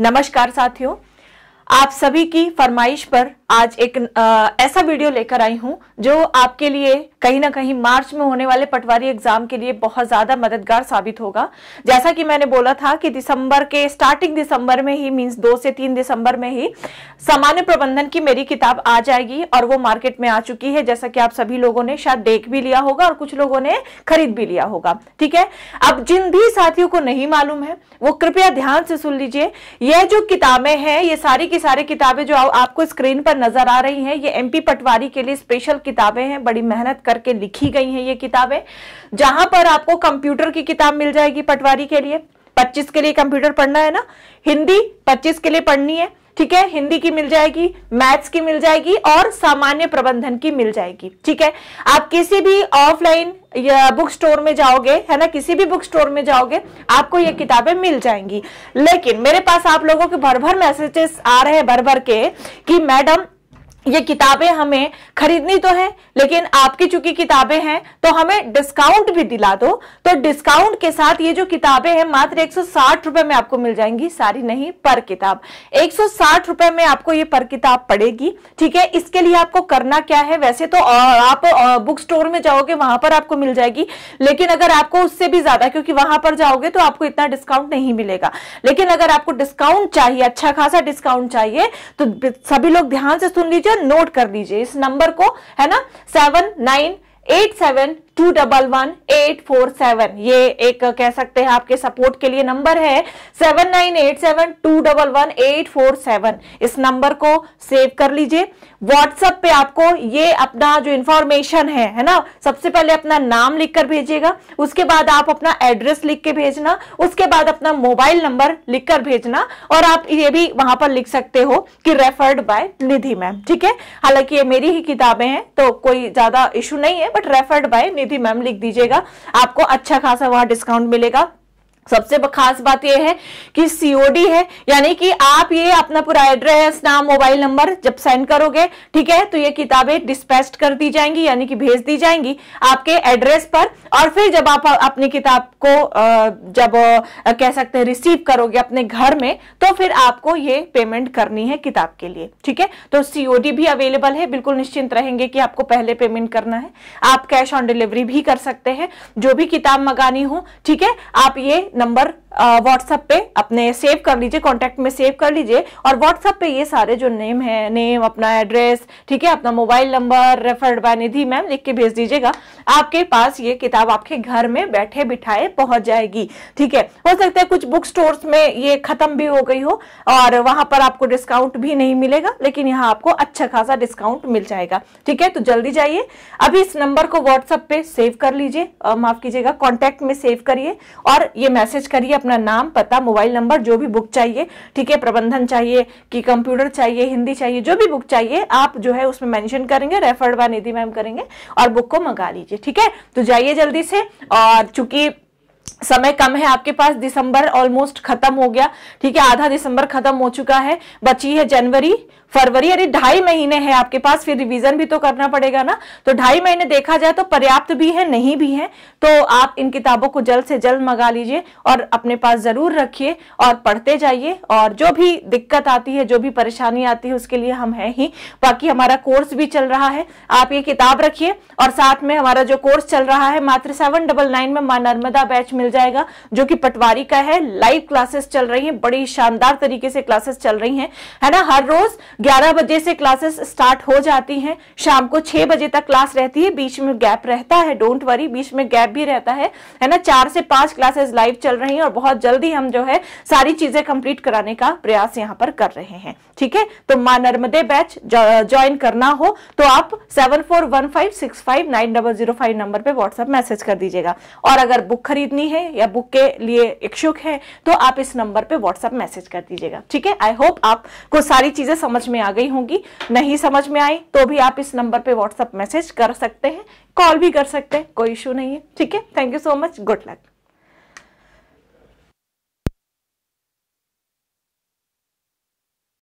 नमस्कार साथियों आप सभी की फरमाइश पर आज एक आ, ऐसा वीडियो लेकर आई हूं जो आपके लिए कहीं ना कहीं मार्च में होने वाले पटवारी एग्जाम के लिए बहुत ज्यादा मददगार साबित होगा जैसा कि मैंने बोला था कि दिसंबर के स्टार्टिंग दिसंबर में ही मींस दो से तीन दिसंबर में ही सामान्य प्रबंधन की मेरी किताब आ जाएगी और वो मार्केट में आ चुकी है जैसा कि आप सभी लोगों ने शायद देख भी लिया होगा और कुछ लोगों ने खरीद भी लिया होगा ठीक है अब जिन भी साथियों को नहीं मालूम है वो कृपया ध्यान से सुन लीजिए यह जो किताबें हैं ये सारी की सारी किताबें जो आपको स्क्रीन पर नजर आ रही हैं ये एमपी पटवारी के लिए स्पेशल किताबें हैं बड़ी मेहनत करके लिखी गई हैं ये किताबें जहां पर आपको कंप्यूटर की किताब मिल जाएगी पटवारी के लिए 25 के लिए कंप्यूटर पढ़ना है ना हिंदी 25 के लिए पढ़नी है ठीक है हिंदी की मिल जाएगी मैथ्स की मिल जाएगी और सामान्य प्रबंधन की मिल जाएगी ठीक है आप किसी भी ऑफलाइन बुक स्टोर में जाओगे है ना किसी भी बुक स्टोर में जाओगे आपको ये किताबें मिल जाएंगी लेकिन मेरे पास आप लोगों के भर भर मैसेजेस आ रहे हैं भर भर के कि मैडम ये किताबें हमें खरीदनी तो है लेकिन आपकी चूंकि किताबें हैं तो हमें डिस्काउंट भी दिला दो तो डिस्काउंट के साथ ये जो किताबें हैं मात्र एक रुपए में आपको मिल जाएंगी सारी नहीं पर किताब एक रुपए में आपको ये पर किताब पड़ेगी ठीक है इसके लिए आपको करना क्या है वैसे तो आप बुक स्टोर में जाओगे वहां पर आपको मिल जाएगी लेकिन अगर आपको उससे भी ज्यादा क्योंकि वहां पर जाओगे तो आपको इतना डिस्काउंट नहीं मिलेगा लेकिन अगर आपको डिस्काउंट चाहिए अच्छा खासा डिस्काउंट चाहिए तो सभी लोग ध्यान से सुन लीजिए नोट कर लीजिए इस नंबर को है ना seven nine eight seven two double one eight four seven ये एक कह सकते हैं आपके सपोर्ट के लिए नंबर है seven nine eight seven two double one eight four seven इस नंबर को सेव कर लीजिए व्हाट्सएप पे आपको ये अपना जो इंफॉर्मेशन है है ना सबसे पहले अपना नाम लिखकर भेजिएगा उसके बाद आप अपना एड्रेस लिख के भेजना उसके बाद अपना मोबाइल नंबर लिखकर भेजना और आप ये भी वहां पर लिख सकते हो कि रेफर्ड बाय निधि मैम ठीक है हालांकि ये मेरी ही किताबें हैं तो कोई ज्यादा इशू नहीं है but referred by Nidhi ma'am लिख दीजिएगा आपको अच्छा खासा वहां डिस्काउंट मिलेगा सबसे खास बात यह है कि सीओडी है यानी कि आप ये अपना पूरा एड्रेस नाम मोबाइल नंबर जब सेंड करोगे ठीक है तो ये किताबें डिस्पैच कर दी जाएंगी यानी कि भेज दी जाएंगी आपके एड्रेस पर और फिर जब आप अपनी किताब को जब कह सकते हैं रिसीव करोगे अपने घर में तो फिर आपको ये पेमेंट करनी है किताब के लिए ठीक है तो सीओडी भी अवेलेबल है बिल्कुल निश्चिंत रहेंगे कि आपको पहले पेमेंट करना है आप कैश ऑन डिलीवरी भी कर सकते हैं जो भी किताब मंगानी हो ठीक है आप ये नंबर व्हाट्सएप पे अपने सेव कर लीजिए कॉन्टैक्ट में सेव कर लीजिए और व्हाट्सएप पे ये सारे जो नेम है नेम अपना एड्रेस ठीक है अपना mobile number referred by Nidhi ma'am लिख के भेज दीजिएगा आपके पास ये किताब आपके घर में बैठे बिठाए पहुंच जाएगी ठीक है हो सकता है कुछ बुक स्टोर में ये खत्म भी हो गई हो और वहां पर आपको डिस्काउंट भी नहीं मिलेगा लेकिन यहाँ आपको अच्छा खासा डिस्काउंट मिल जाएगा ठीक है तो जल्दी जाइए अभी इस नंबर को व्हाट्सएप पे सेव कर लीजिए माफ कीजिएगा कॉन्टैक्ट में सेव करिए और ये मैसेज करिए अपना नाम पता मोबाइल नंबर जो भी बुक चाहिए ठीक है प्रबंधन चाहिए कि कंप्यूटर चाहिए हिंदी चाहिए जो भी बुक चाहिए आप जो है उसमें मैंशन करेंगे रेफर्ड बाय निधि मैम करेंगे और बुक को मंगा लीजिए ठीक है तो जाइए जल्दी से और चूंकि समय कम है आपके पास दिसंबर ऑलमोस्ट खत्म हो गया ठीक है आधा दिसंबर खत्म हो चुका है बची है जनवरी फरवरी यानी ढाई महीने है आपके पास फिर रिवीजन भी तो करना पड़ेगा ना तो ढाई महीने देखा जाए तो पर्याप्त भी है नहीं भी है तो आप इन किताबों को जल्द से जल्द मंगा लीजिए और अपने पास जरूर रखिए और पढ़ते जाइए और जो भी दिक्कत आती है जो भी परेशानी आती है उसके लिए हम हैं ही बाकी हमारा कोर्स भी चल रहा है आप ये किताब रखिए और साथ में हमारा जो कोर्स चल रहा है मात्र सेवन में माँ नर्मदा बैच मिल जाएगा जो कि पटवारी का है लाइव क्लासेस चल रही है बड़ी शानदार तरीके से क्लासेस चल रही है है ना हर रोज ग्यारह बजे से क्लासेस स्टार्ट हो जाती है शाम को छह बजे तक क्लास रहती है बीच में गैप रहता है डोंट वरी बीच में गैप भी रहता है है ना चार से पांच क्लासेस लाइव चल रही है और बहुत जल्दी हम जो है सारी चीजें कंप्लीट कराने का प्रयास यहाँ पर कर रहे हैं ठीक है तो माँ नर्मदे बैच ज्वाइन करना हो तो आप seven four one five six nine double zero number पर व्हाट्सएप मैसेज कर दीजिएगा और अगर बुक खरीदनी लेनी है या बुक के लिए इच्छुक है तो आप इस नंबर पे व्हाट्सएप मैसेज कर दीजिएगा ठीक है आई होप आपको सारी चीज़ें समझ में आ गई होंगी नहीं समझ में आई तो भी आप इस नंबर पर व्हाट्सअप मैसेज कर सकते हैं कॉल भी कर सकते हैं कोई इशू नहीं है ठीक है thank you so much good luck